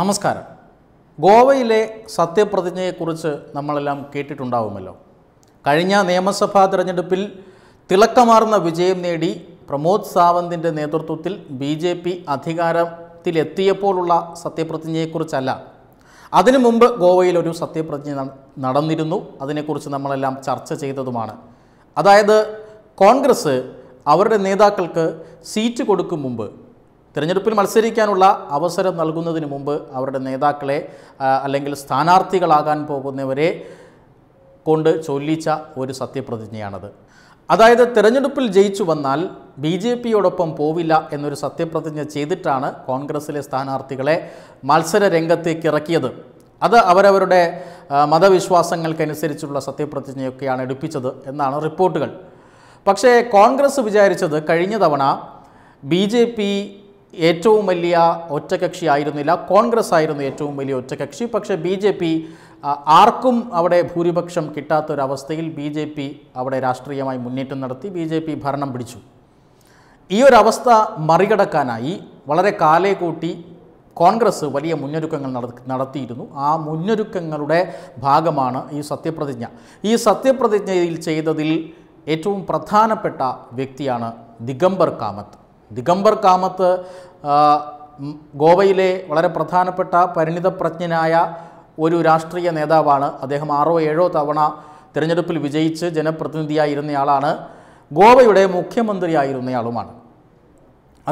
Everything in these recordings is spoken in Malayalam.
നമസ്കാരം ഗോവയിലെ സത്യപ്രതിജ്ഞയെക്കുറിച്ച് നമ്മളെല്ലാം കേട്ടിട്ടുണ്ടാവുമല്ലോ കഴിഞ്ഞ നിയമസഭാ തിരഞ്ഞെടുപ്പിൽ തിളക്കമാർന്ന വിജയം നേടി പ്രമോദ് സാവന്തിൻ്റെ നേതൃത്വത്തിൽ ബി ജെ പി അധികാരത്തിലെത്തിയപ്പോഴുള്ള സത്യപ്രതിജ്ഞയെക്കുറിച്ചല്ല അതിനു മുമ്പ് ഗോവയിൽ ഒരു സത്യപ്രതിജ്ഞ നടന്നിരുന്നു അതിനെക്കുറിച്ച് നമ്മളെല്ലാം ചർച്ച ചെയ്തതുമാണ് അതായത് കോൺഗ്രസ് അവരുടെ നേതാക്കൾക്ക് സീറ്റ് കൊടുക്കും മുമ്പ് തിരഞ്ഞെടുപ്പിൽ മത്സരിക്കാനുള്ള അവസരം നൽകുന്നതിന് മുമ്പ് അവരുടെ നേതാക്കളെ അല്ലെങ്കിൽ സ്ഥാനാർത്ഥികളാകാൻ പോകുന്നവരെ കൊണ്ട് ചൊല്ലിച്ച ഒരു സത്യപ്രതിജ്ഞയാണത് അതായത് തിരഞ്ഞെടുപ്പിൽ ജയിച്ചു വന്നാൽ ബി ജെ പിയോടൊപ്പം പോവില്ല എന്നൊരു സത്യപ്രതിജ്ഞ ചെയ്തിട്ടാണ് കോൺഗ്രസിലെ സ്ഥാനാർത്ഥികളെ മത്സര രംഗത്തേക്ക് ഇറക്കിയത് അത് അവരവരുടെ മതവിശ്വാസങ്ങൾക്കനുസരിച്ചുള്ള സത്യപ്രതിജ്ഞയൊക്കെയാണ് എടുപ്പിച്ചത് എന്നാണ് റിപ്പോർട്ടുകൾ പക്ഷേ കോൺഗ്രസ് വിചാരിച്ചത് കഴിഞ്ഞ തവണ ബി ജെ പി ഏറ്റവും വലിയ ഒറ്റകക്ഷി ആയിരുന്നില്ല കോൺഗ്രസ് ആയിരുന്നു ഏറ്റവും വലിയ ഒറ്റകക്ഷി പക്ഷേ ബി ജെ പി ആർക്കും അവിടെ ഭൂരിപക്ഷം കിട്ടാത്തൊരവസ്ഥയിൽ ബി ജെ പി അവിടെ രാഷ്ട്രീയമായി മുന്നേറ്റം നടത്തി ബി ജെ പി ഭരണം പിടിച്ചു ഈ ഒരു അവസ്ഥ മറികടക്കാനായി വളരെ കാലേ കൂട്ടി കോൺഗ്രസ് വലിയ മുന്നൊരുക്കങ്ങൾ നടത്തിയിരുന്നു ആ മുന്നൊരുക്കങ്ങളുടെ ഭാഗമാണ് ഈ സത്യപ്രതിജ്ഞ ഈ സത്യപ്രതിജ്ഞയിൽ ചെയ്തതിൽ ഏറ്റവും പ്രധാനപ്പെട്ട വ്യക്തിയാണ് ദിഗംബർ കാമത്ത് ദിഗംബർ കാമത്ത് ഗോവയിലെ വളരെ പ്രധാനപ്പെട്ട പരിണിതപ്രജ്ഞനായ ഒരു രാഷ്ട്രീയ നേതാവാണ് അദ്ദേഹം ആറോ ഏഴോ തവണ തിരഞ്ഞെടുപ്പിൽ വിജയിച്ച് ജനപ്രതിനിധിയായിരുന്നയാളാണ് ഗോവയുടെ മുഖ്യമന്ത്രിയായിരുന്നയാളുമാണ്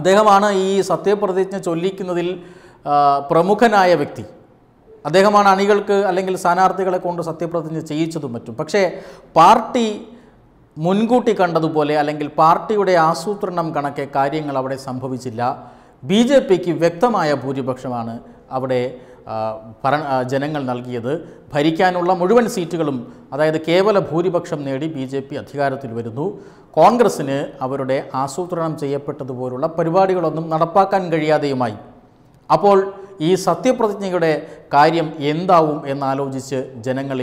അദ്ദേഹമാണ് ഈ സത്യപ്രതിജ്ഞ ചൊല്ലിക്കുന്നതിൽ പ്രമുഖനായ വ്യക്തി അദ്ദേഹമാണ് അണികൾക്ക് അല്ലെങ്കിൽ സ്ഥാനാർത്ഥികളെ കൊണ്ട് സത്യപ്രതിജ്ഞ ചെയ്യിച്ചതും മറ്റും പക്ഷേ പാർട്ടി മുൻകൂട്ടി കണ്ടതുപോലെ അല്ലെങ്കിൽ പാർട്ടിയുടെ ആസൂത്രണം കണക്കെ കാര്യങ്ങൾ അവിടെ സംഭവിച്ചില്ല ബി ജെ പിക്ക് വ്യക്തമായ ഭൂരിപക്ഷമാണ് അവിടെ ഭര ജനങ്ങൾ നൽകിയത് ഭരിക്കാനുള്ള മുഴുവൻ സീറ്റുകളും അതായത് കേവല ഭൂരിപക്ഷം നേടി ബി ജെ പി അധികാരത്തിൽ വരുന്നു കോൺഗ്രസ്സിന് അവരുടെ ആസൂത്രണം ചെയ്യപ്പെട്ടതുപോലുള്ള പരിപാടികളൊന്നും നടപ്പാക്കാൻ കഴിയാതെയുമായി അപ്പോൾ ഈ സത്യപ്രതിജ്ഞയുടെ കാര്യം എന്താവും എന്നാലോചിച്ച് ജനങ്ങൾ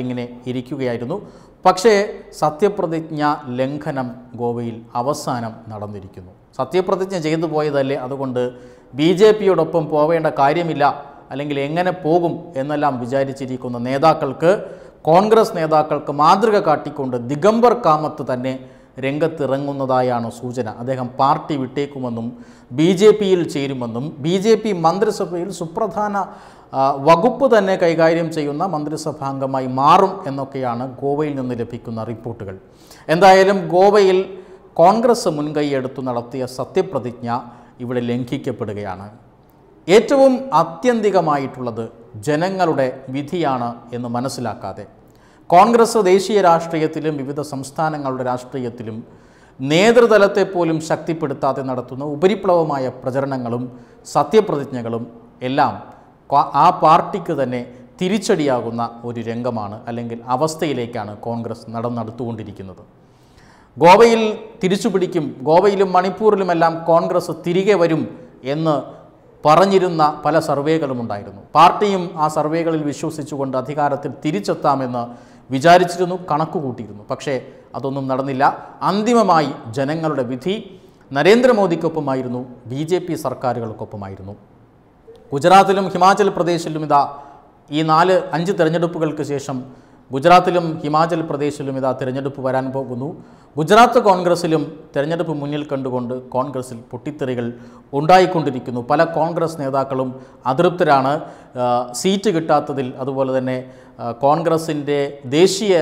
ഇരിക്കുകയായിരുന്നു പക്ഷേ സത്യപ്രതിജ്ഞ ലംഘനം ഗോവയിൽ അവസാനം നടന്നിരിക്കുന്നു സത്യപ്രതിജ്ഞ ചെയ്തു പോയതല്ലേ അതുകൊണ്ട് ബി ജെ പിയോടൊപ്പം പോവേണ്ട കാര്യമില്ല അല്ലെങ്കിൽ എങ്ങനെ പോകും എന്നെല്ലാം വിചാരിച്ചിരിക്കുന്ന നേതാക്കൾക്ക് കോൺഗ്രസ് നേതാക്കൾക്ക് മാതൃക കാട്ടിക്കൊണ്ട് ദിഗംബർ കാമത്ത് തന്നെ രംഗത്തിറങ്ങുന്നതായാണ് സൂചന അദ്ദേഹം പാർട്ടി വിട്ടേക്കുമെന്നും ബി ജെ പിയിൽ ചേരുമെന്നും ബി ജെ പി മന്ത്രിസഭയിൽ സുപ്രധാന വകുപ്പ് തന്നെ കൈകാര്യം ചെയ്യുന്ന മന്ത്രിസഭാംഗമായി മാറും എന്നൊക്കെയാണ് ഗോവയിൽ നിന്ന് ലഭിക്കുന്ന റിപ്പോർട്ടുകൾ എന്തായാലും ഗോവയിൽ കോൺഗ്രസ് മുൻകൈയെടുത്തു നടത്തിയ സത്യപ്രതിജ്ഞ ഇവിടെ ലംഘിക്കപ്പെടുകയാണ് ഏറ്റവും ആത്യന്തികമായിട്ടുള്ളത് ജനങ്ങളുടെ വിധിയാണ് എന്ന് മനസ്സിലാക്കാതെ കോൺഗ്രസ് ദേശീയ രാഷ്ട്രീയത്തിലും വിവിധ സംസ്ഥാനങ്ങളുടെ രാഷ്ട്രീയത്തിലും നേതൃതലത്തെ പോലും ശക്തിപ്പെടുത്താതെ നടത്തുന്ന ഉപരിപ്ലവമായ പ്രചരണങ്ങളും സത്യപ്രതിജ്ഞകളും എല്ലാം ആ പാർട്ടിക്ക് തന്നെ തിരിച്ചടിയാകുന്ന ഒരു രംഗമാണ് അല്ലെങ്കിൽ അവസ്ഥയിലേക്കാണ് കോൺഗ്രസ് നടന്നെടുത്തുകൊണ്ടിരിക്കുന്നത് ഗോവയിൽ തിരിച്ചുപിടിക്കും ഗോവയിലും മണിപ്പൂരിലുമെല്ലാം കോൺഗ്രസ് തിരികെ വരും എന്ന് പറഞ്ഞിരുന്ന പല സർവേകളും ഉണ്ടായിരുന്നു പാർട്ടിയും ആ സർവേകളിൽ വിശ്വസിച്ചുകൊണ്ട് അധികാരത്തിൽ തിരിച്ചെത്താമെന്ന് വിചാരിച്ചിരുന്നു കണക്ക് കൂട്ടിയിരുന്നു പക്ഷേ അതൊന്നും നടന്നില്ല അന്തിമമായി ജനങ്ങളുടെ വിധി നരേന്ദ്രമോദിക്കൊപ്പമായിരുന്നു ബി ജെ പി സർക്കാരുകൾക്കൊപ്പമായിരുന്നു ഗുജറാത്തിലും ഹിമാചൽ പ്രദേശിലും ഇതാ ഈ നാല് അഞ്ച് തെരഞ്ഞെടുപ്പുകൾക്ക് ശേഷം ഗുജറാത്തിലും ഹിമാചൽ പ്രദേശിലും ഇതാ തിരഞ്ഞെടുപ്പ് വരാൻ പോകുന്നു ഗുജറാത്ത് കോൺഗ്രസിലും തിരഞ്ഞെടുപ്പ് മുന്നിൽ കണ്ടുകൊണ്ട് കോൺഗ്രസിൽ പൊട്ടിത്തെറികൾ ഉണ്ടായിക്കൊണ്ടിരിക്കുന്നു പല കോൺഗ്രസ് നേതാക്കളും അതൃപ്തരാണ് സീറ്റ് കിട്ടാത്തതിൽ അതുപോലെ തന്നെ കോൺഗ്രസിൻ്റെ ദേശീയ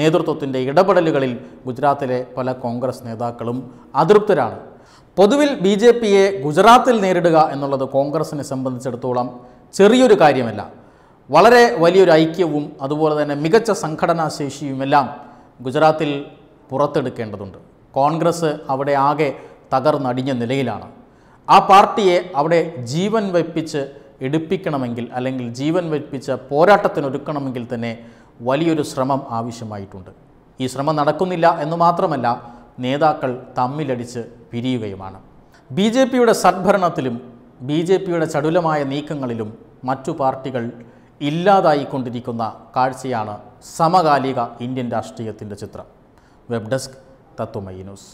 നേതൃത്വത്തിൻ്റെ ഇടപെടലുകളിൽ ഗുജറാത്തിലെ പല കോൺഗ്രസ് നേതാക്കളും അതൃപ്തരാണ് പൊതുവിൽ ബി ജെ പിയെ ഗുജറാത്തിൽ നേരിടുക എന്നുള്ളത് കോൺഗ്രസിനെ സംബന്ധിച്ചിടത്തോളം ചെറിയൊരു കാര്യമല്ല വളരെ വലിയൊരു ഐക്യവും അതുപോലെ തന്നെ മികച്ച ശേഷിയുമെല്ലാം ഗുജറാത്തിൽ പുറത്തെടുക്കേണ്ടതുണ്ട് കോൺഗ്രസ് അവിടെ ആകെ തകർന്നടിഞ്ഞ നിലയിലാണ് ആ പാർട്ടിയെ അവിടെ ജീവൻ വെപ്പിച്ച് എടുപ്പിക്കണമെങ്കിൽ അല്ലെങ്കിൽ ജീവൻ വെപ്പിച്ച് പോരാട്ടത്തിനൊരുക്കണമെങ്കിൽ തന്നെ വലിയൊരു ശ്രമം ആവശ്യമായിട്ടുണ്ട് ഈ ശ്രമം നടക്കുന്നില്ല എന്ന് മാത്രമല്ല നേതാക്കൾ തമ്മിലടിച്ച് പിരിയുകയുമാണ് ബി ജെ പിയുടെ സദ്ഭരണത്തിലും ബി ജെ പിയുടെ ചടുലമായ നീക്കങ്ങളിലും മറ്റു പാർട്ടികൾ ഇല്ലാതായിക്കൊണ്ടിരിക്കുന്ന കാഴ്ചയാണ് സമകാലിക ഇന്ത്യൻ രാഷ്ട്രീയത്തിൻ്റെ ചിത്രം വെബ് ഡെസ്ക് തത്വമൈ ന്യൂസ്